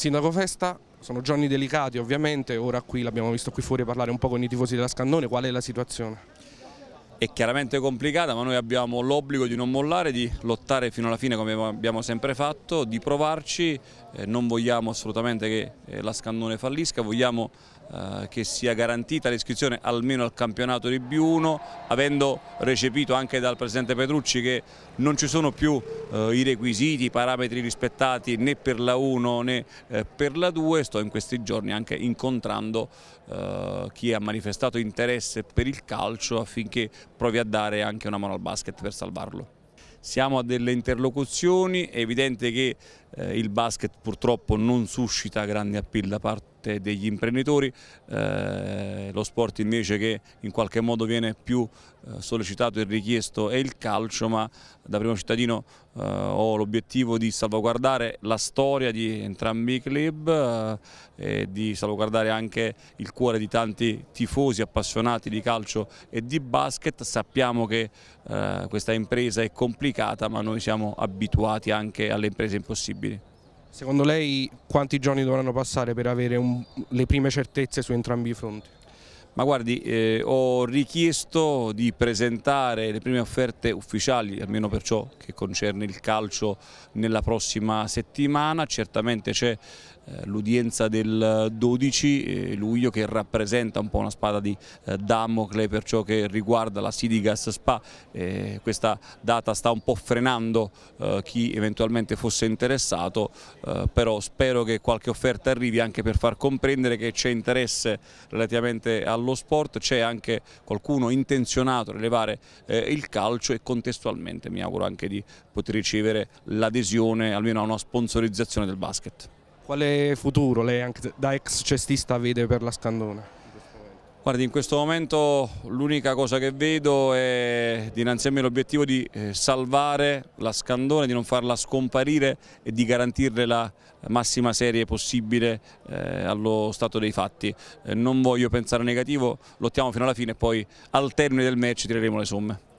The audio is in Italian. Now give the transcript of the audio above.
Sindaco Festa, sono giorni delicati ovviamente, ora qui l'abbiamo visto qui fuori parlare un po' con i tifosi della Scannone, qual è la situazione? È chiaramente complicata ma noi abbiamo l'obbligo di non mollare, di lottare fino alla fine come abbiamo sempre fatto, di provarci, eh, non vogliamo assolutamente che eh, la Scannone fallisca, vogliamo eh, che sia garantita l'iscrizione almeno al campionato di B1, avendo recepito anche dal Presidente Petrucci che non ci sono più eh, i requisiti, i parametri rispettati né per la 1 né eh, per la 2, sto in questi giorni anche incontrando eh, chi ha manifestato interesse per il calcio affinché provi a dare anche una mano al basket per salvarlo siamo a delle interlocuzioni, è evidente che eh, il basket purtroppo non suscita grande appeal da parte parte degli imprenditori, eh, lo sport invece che in qualche modo viene più eh, sollecitato e richiesto è il calcio, ma da primo cittadino eh, ho l'obiettivo di salvaguardare la storia di entrambi i club eh, e di salvaguardare anche il cuore di tanti tifosi appassionati di calcio e di basket. Sappiamo che eh, questa impresa è complicata, ma noi siamo abituati anche alle imprese impossibili. Secondo lei quanti giorni dovranno passare per avere un, le prime certezze su entrambi i fronti? Ma guardi, eh, ho richiesto di presentare le prime offerte ufficiali, almeno per ciò che concerne il calcio, nella prossima settimana. Certamente c'è eh, l'udienza del 12 eh, luglio che rappresenta un po' una spada di eh, Damocle per ciò che riguarda la Sidigas Spa. questa data sta un po' frenando chi eventualmente fosse interessato, però spero che qualche offerta arrivi anche per far comprendere che c'è interesse relativamente al allo sport c'è anche qualcuno intenzionato a rilevare eh, il calcio e contestualmente mi auguro anche di poter ricevere l'adesione almeno a una sponsorizzazione del basket. Quale futuro lei anche da ex cestista vede per la Scandona? Guardi, in questo momento l'unica cosa che vedo è dinanzi a me l'obiettivo di eh, salvare la Scandone, di non farla scomparire e di garantirle la massima serie possibile eh, allo stato dei fatti. Eh, non voglio pensare negativo, lottiamo fino alla fine e poi al termine del match tireremo le somme.